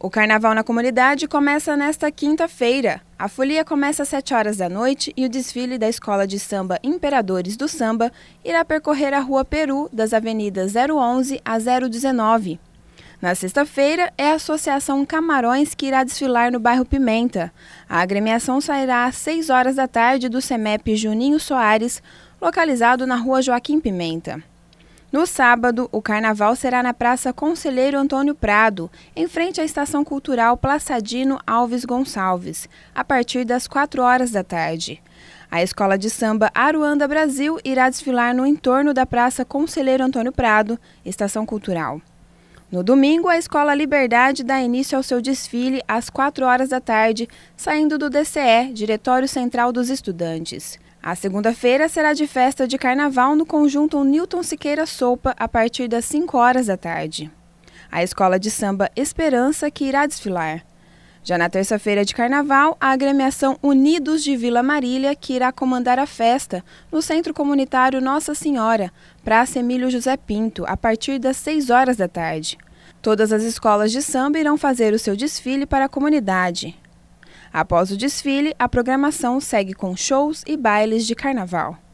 O carnaval na comunidade começa nesta quinta-feira. A folia começa às 7 horas da noite e o desfile da Escola de Samba Imperadores do Samba irá percorrer a Rua Peru, das avenidas 011 a 019. Na sexta-feira, é a Associação Camarões que irá desfilar no bairro Pimenta. A agremiação sairá às 6 horas da tarde do CEMEP Juninho Soares, localizado na Rua Joaquim Pimenta. No sábado, o carnaval será na Praça Conselheiro Antônio Prado, em frente à Estação Cultural Plaçadino Alves Gonçalves, a partir das 4 horas da tarde. A escola de samba Aruanda Brasil irá desfilar no entorno da Praça Conselheiro Antônio Prado, Estação Cultural. No domingo, a Escola Liberdade dá início ao seu desfile às 4 horas da tarde, saindo do DCE, Diretório Central dos Estudantes. A segunda-feira será de festa de carnaval no conjunto Newton Siqueira Sopa, a partir das 5 horas da tarde. A Escola de Samba Esperança que irá desfilar. Já na terça-feira de carnaval, a agremiação Unidos de Vila Marília, que irá comandar a festa no Centro Comunitário Nossa Senhora, Praça Emílio José Pinto, a partir das 6 horas da tarde. Todas as escolas de samba irão fazer o seu desfile para a comunidade. Após o desfile, a programação segue com shows e bailes de carnaval.